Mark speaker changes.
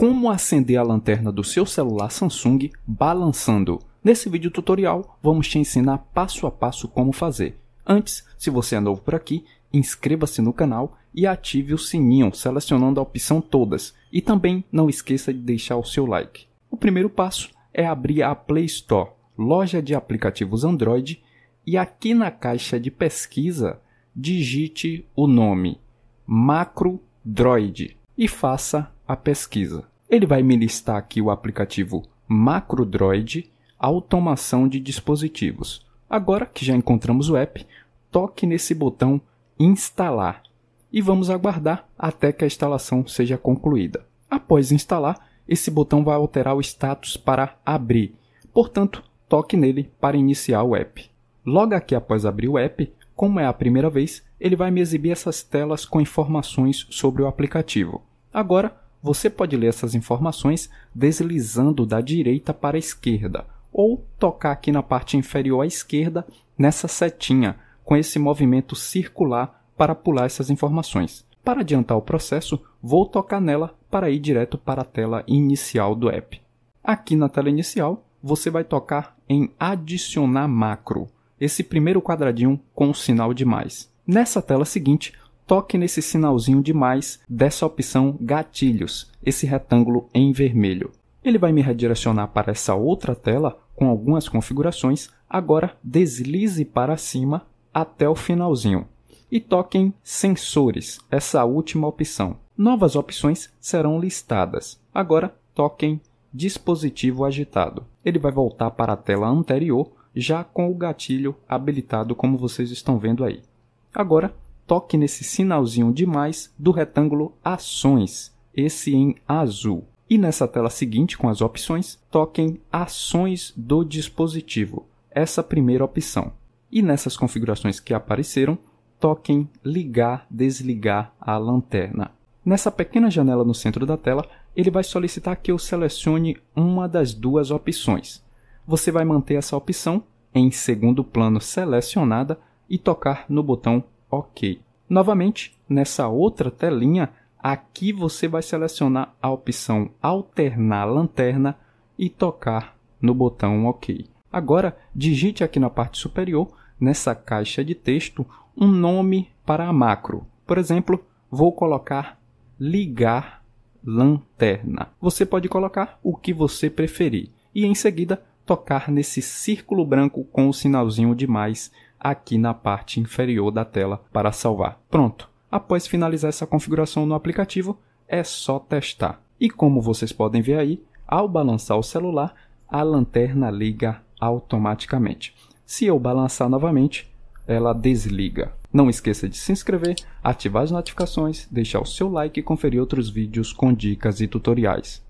Speaker 1: como acender a lanterna do seu celular Samsung balançando. Nesse vídeo tutorial vamos te ensinar passo a passo como fazer. Antes, se você é novo por aqui, inscreva-se no canal e ative o sininho selecionando a opção todas e também não esqueça de deixar o seu like. O primeiro passo é abrir a Play Store, loja de aplicativos Android, e aqui na caixa de pesquisa digite o nome Macro Droid e faça a pesquisa. Ele vai me listar aqui o aplicativo MacroDroid Automação de Dispositivos. Agora que já encontramos o app, toque nesse botão Instalar e vamos aguardar até que a instalação seja concluída. Após instalar, esse botão vai alterar o status para abrir, portanto, toque nele para iniciar o app. Logo aqui após abrir o app, como é a primeira vez, ele vai me exibir essas telas com informações sobre o aplicativo. Agora, você pode ler essas informações deslizando da direita para a esquerda ou tocar aqui na parte inferior à esquerda nessa setinha com esse movimento circular para pular essas informações. Para adiantar o processo, vou tocar nela para ir direto para a tela inicial do app. Aqui na tela inicial, você vai tocar em adicionar macro, esse primeiro quadradinho com o sinal de mais. Nessa tela seguinte, toque nesse sinalzinho de mais dessa opção gatilhos, esse retângulo em vermelho. Ele vai me redirecionar para essa outra tela com algumas configurações. Agora deslize para cima até o finalzinho e toque em sensores, essa última opção. Novas opções serão listadas. Agora toque em dispositivo agitado. Ele vai voltar para a tela anterior já com o gatilho habilitado como vocês estão vendo aí. Agora toque nesse sinalzinho de mais do retângulo Ações, esse em azul. E nessa tela seguinte, com as opções, toquem Ações do dispositivo, essa primeira opção. E nessas configurações que apareceram, toquem Ligar, Desligar a lanterna. Nessa pequena janela no centro da tela, ele vai solicitar que eu selecione uma das duas opções. Você vai manter essa opção em segundo plano selecionada e tocar no botão OK. Novamente, nessa outra telinha, aqui você vai selecionar a opção Alternar Lanterna e tocar no botão OK. Agora, digite aqui na parte superior, nessa caixa de texto, um nome para a macro. Por exemplo, vou colocar ligar lanterna. Você pode colocar o que você preferir e em seguida tocar nesse círculo branco com o sinalzinho de mais aqui na parte inferior da tela para salvar. Pronto! Após finalizar essa configuração no aplicativo, é só testar. E como vocês podem ver aí, ao balançar o celular, a lanterna liga automaticamente. Se eu balançar novamente, ela desliga. Não esqueça de se inscrever, ativar as notificações, deixar o seu like e conferir outros vídeos com dicas e tutoriais.